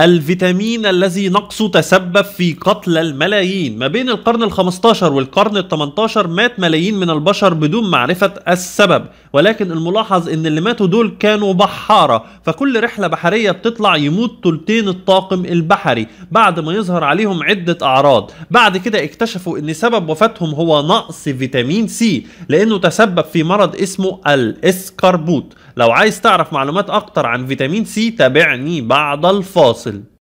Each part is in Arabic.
الفيتامين الذي نقصه تسبب في قتل الملايين ما بين القرن ال15 والقرن ال18 مات ملايين من البشر بدون معرفة السبب ولكن الملاحظ ان اللي ماتوا دول كانوا بحارة فكل رحلة بحرية بتطلع يموت تلتين الطاقم البحري بعد ما يظهر عليهم عدة اعراض بعد كده اكتشفوا ان سبب وفاتهم هو نقص فيتامين سي لانه تسبب في مرض اسمه الاسكربوت لو عايز تعرف معلومات اكتر عن فيتامين سي تابعني بعد الفاصل يصل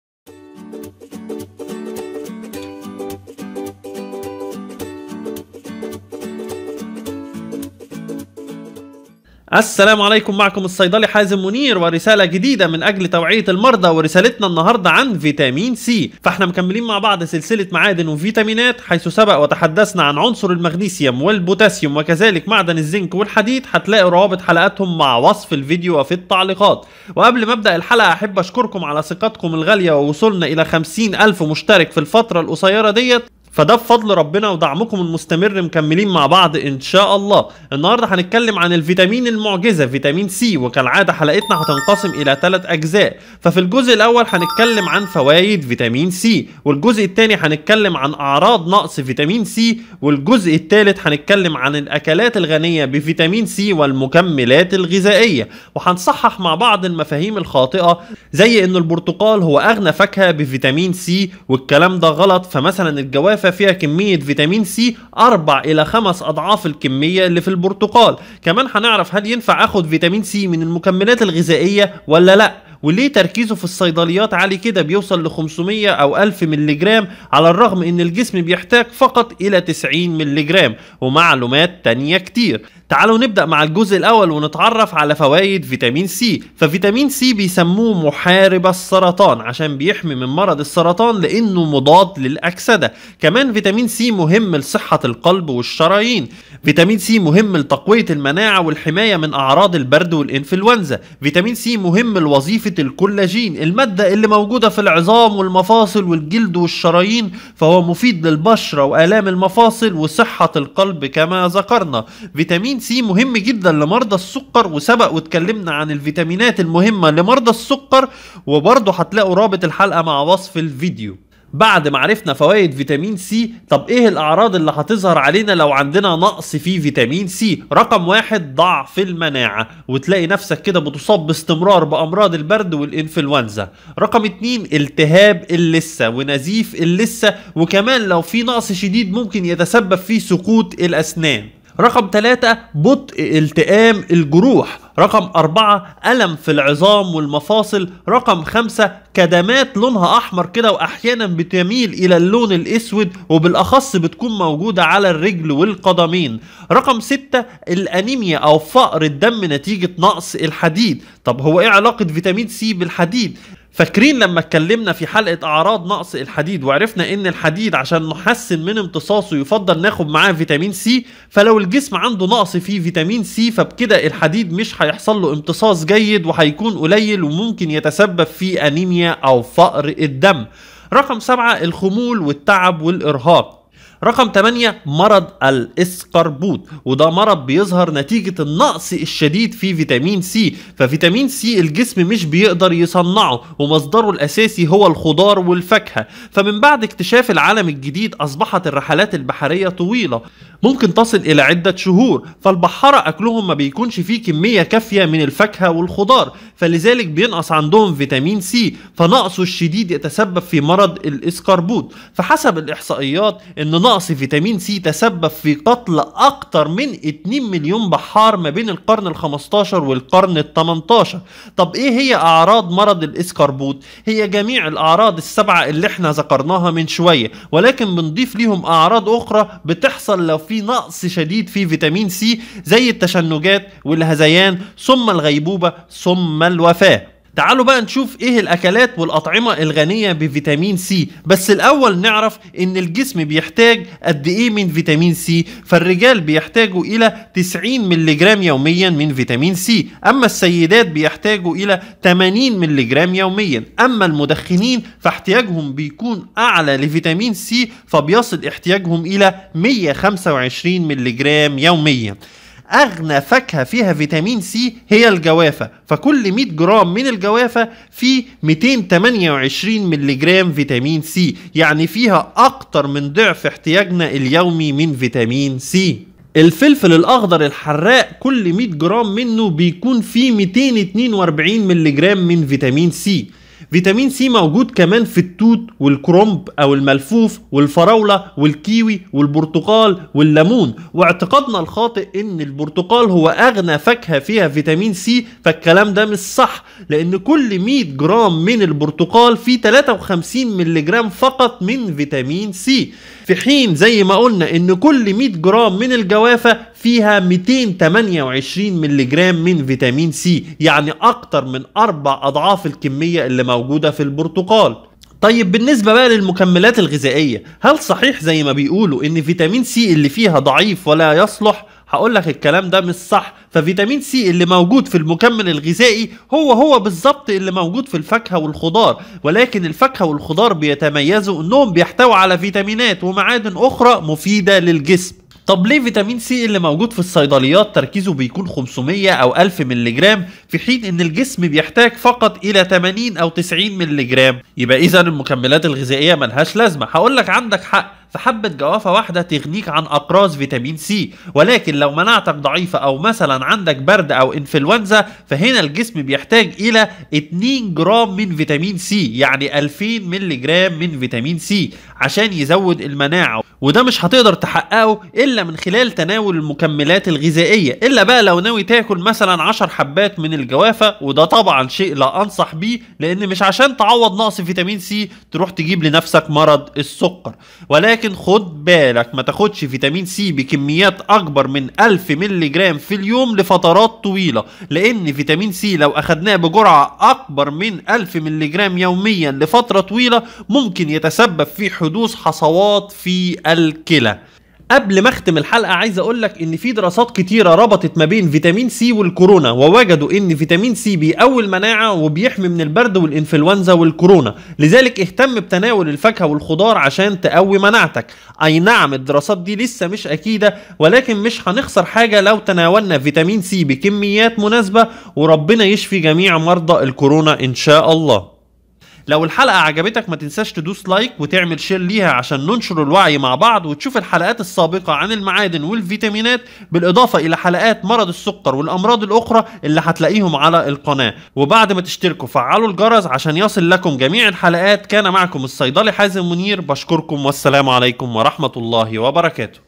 السلام عليكم معكم الصيدلي حازم منير ورسالة جديدة من أجل توعية المرضى ورسالتنا النهاردة عن فيتامين سي فاحنا مكملين مع بعض سلسلة معادن وفيتامينات حيث سبق وتحدثنا عن عنصر المغنيسيوم والبوتاسيوم وكذلك معدن الزنك والحديد هتلاقوا روابط حلقاتهم مع وصف الفيديو وفي التعليقات وقبل ما أبدأ الحلقة أحب أشكركم على ثقتكم الغالية ووصولنا إلى 50 ألف مشترك في الفترة القصيرة ديت فده بفضل ربنا ودعمكم المستمر مكملين مع بعض ان شاء الله النهارده هنتكلم عن الفيتامين المعجزه فيتامين سي وكالعاده حلقتنا هتنقسم الى ثلاث اجزاء ففي الجزء الاول هنتكلم عن فوائد فيتامين سي والجزء الثاني هنتكلم عن اعراض نقص فيتامين سي والجزء الثالث هنتكلم عن الاكلات الغنيه بفيتامين سي والمكملات الغذائيه وهنصحح مع بعض المفاهيم الخاطئه زي ان البرتقال هو اغنى فاكهه بفيتامين سي والكلام ده غلط فمثلا الجواف الكثافه فيها كميه فيتامين سي اربع الى خمس اضعاف الكميه اللي في البرتقال كمان هنعرف هل ينفع اخد فيتامين سي من المكملات الغذائيه ولا لا وليه تركيزه في الصيدليات عالي كده بيوصل ل 500 او 1000 مللي جرام على الرغم ان الجسم بيحتاج فقط الى 90 مللي جرام ومعلومات تانية كتير تعالوا نبدا مع الجزء الاول ونتعرف على فوائد فيتامين سي ففيتامين سي بيسموه محارب السرطان عشان بيحمي من مرض السرطان لانه مضاد للاكسده كمان فيتامين سي مهم لصحه القلب والشرايين فيتامين سي مهم لتقويه المناعه والحمايه من اعراض البرد والانفلونزا فيتامين سي مهم لوظيفه ماده الكولاجين الماده اللي موجوده في العظام والمفاصل والجلد والشرايين فهو مفيد للبشره والام المفاصل وصحه القلب كما ذكرنا فيتامين سي مهم جدا لمرضى السكر وسبق واتكلمنا عن الفيتامينات المهمه لمرضى السكر وبرضه هتلاقوا رابط الحلقه مع وصف الفيديو بعد ما عرفنا فوائد فيتامين سي طب ايه الاعراض اللي هتظهر علينا لو عندنا نقص في فيتامين سي رقم واحد ضعف المناعة وتلاقي نفسك كده بتصاب باستمرار بامراض البرد والانفلونزا رقم اتنين التهاب اللثة ونزيف اللثة وكمان لو في نقص شديد ممكن يتسبب فيه سقوط الاسنان رقم ثلاثة بطء التئام الجروح رقم أربعة ألم في العظام والمفاصل رقم خمسة كدمات لونها أحمر كده وأحيانا بتميل إلى اللون الأسود وبالأخص بتكون موجودة على الرجل والقدمين رقم ستة الأنيميا أو فقر الدم نتيجة نقص الحديد طب هو إيه علاقة فيتامين سي بالحديد فاكرين لما اتكلمنا في حلقه اعراض نقص الحديد وعرفنا ان الحديد عشان نحسن من امتصاصه يفضل ناخد معاه فيتامين سي فلو الجسم عنده نقص في فيتامين سي فبكده الحديد مش هيحصل له امتصاص جيد وهيكون قليل وممكن يتسبب في انيميا او فقر الدم رقم سبعة الخمول والتعب والارهاق رقم 8 مرض الاسقربوط وده مرض بيظهر نتيجة النقص الشديد في فيتامين سي ففيتامين سي الجسم مش بيقدر يصنعه ومصدره الأساسي هو الخضار والفاكهة فمن بعد اكتشاف العالم الجديد أصبحت الرحلات البحرية طويلة ممكن تصل إلى عدة شهور فالبحارة أكلهم ما بيكونش فيه كمية كافية من الفاكهة والخضار فلذلك بينقص عندهم فيتامين سي فنقصه الشديد يتسبب في مرض الإسكربوت فحسب الإحصائيات أن نقص فيتامين سي تسبب في قتل أكتر من 2 مليون بحار ما بين القرن ال 15 والقرن ال 18 طب إيه هي أعراض مرض الإسكربوت؟ هي جميع الأعراض السبعة اللي احنا ذكرناها من شوية ولكن بنضيف ليهم أعراض أخرى بتحصل لو في في نقص شديد في فيتامين سي زي التشنجات والهذيان ثم الغيبوبه ثم الوفاه تعالوا بقى نشوف ايه الاكلات والاطعمه الغنيه بفيتامين سي بس الاول نعرف ان الجسم بيحتاج قد ايه من فيتامين سي فالرجال بيحتاجوا الى 90 ملغ يوميا من فيتامين سي اما السيدات بيحتاجوا الى 80 ملغ يوميا اما المدخنين فاحتياجهم بيكون اعلى لفيتامين سي فبيصل احتياجهم الى 125 ملغ يوميا اغنى فاكهه فيها فيتامين سي هي الجوافه فكل 100 جرام من الجوافه في 228 ملي جرام فيتامين سي يعني فيها اكتر من ضعف احتياجنا اليومي من فيتامين سي الفلفل الاخضر الحراق كل 100 جرام منه بيكون فيه 242 ملي جرام من فيتامين سي فيتامين سي موجود كمان في التوت والكرومب او الملفوف والفراوله والكيوي والبرتقال والليمون واعتقادنا الخاطئ ان البرتقال هو اغنى فاكهه فيها فيتامين سي فالكلام ده مش صح لان كل 100 جرام من البرتقال فيه 53 مللي جرام فقط من فيتامين سي في حين زي ما قلنا ان كل 100 جرام من الجوافه فيها 228 ملي من فيتامين سي يعني أكتر من أربع أضعاف الكمية اللي موجودة في البرتقال طيب بالنسبة بقى للمكملات الغذائية هل صحيح زي ما بيقولوا ان فيتامين سي اللي فيها ضعيف ولا يصلح هقول لك الكلام ده مش صح ففيتامين سي اللي موجود في المكمل الغذائي هو هو بالظبط اللي موجود في الفاكهه والخضار ولكن الفاكهه والخضار بيتميزوا انهم بيحتووا على فيتامينات ومعادن اخرى مفيده للجسم طب ليه فيتامين سي اللي موجود في الصيدليات تركيزه بيكون 500 او 1000 مللي جرام في حين ان الجسم بيحتاج فقط الى 80 او 90 مللي جرام يبقى اذا المكملات الغذائيه ملهاش لازمه هقول لك عندك حق فحبة جوافة واحدة تغنيك عن أقراص فيتامين سي ولكن لو مناعتك ضعيفة أو مثلا عندك برد أو إنفلونزا فهنا الجسم بيحتاج إلى 2 جرام من فيتامين سي يعني 2000 ملي جرام من فيتامين سي عشان يزود المناعة وده مش هتقدر تحققه الا من خلال تناول المكملات الغذائيه الا بقى لو ناوي تاكل مثلا 10 حبات من الجوافه وده طبعا شيء لا انصح بيه لان مش عشان تعوض نقص فيتامين سي تروح تجيب لنفسك مرض السكر ولكن خد بالك ما تاخدش فيتامين سي بكميات اكبر من 1000 مللي جرام في اليوم لفترات طويله لان فيتامين سي لو اخدناه بجرعه اكبر من 1000 مللي جرام يوميا لفتره طويله ممكن يتسبب في حدوث حصوات في الكلى قبل ما اختم الحلقه عايز اقول لك ان في دراسات كتيره ربطت ما بين فيتامين سي والكورونا ووجدوا ان فيتامين سي بيقوي المناعه وبيحمي من البرد والانفلونزا والكورونا لذلك اهتم بتناول الفاكهه والخضار عشان تقوي مناعتك اي نعم الدراسات دي لسه مش اكيده ولكن مش هنخسر حاجه لو تناولنا فيتامين سي بكميات مناسبه وربنا يشفي جميع مرضى الكورونا ان شاء الله لو الحلقه عجبتك ما تنساش تدوس لايك وتعمل شير ليها عشان ننشر الوعي مع بعض وتشوف الحلقات السابقه عن المعادن والفيتامينات بالاضافه الى حلقات مرض السكر والامراض الاخرى اللي هتلاقيهم على القناه وبعد ما تشتركوا فعلوا الجرس عشان يصل لكم جميع الحلقات كان معكم الصيدلي حازم منير بشكركم والسلام عليكم ورحمه الله وبركاته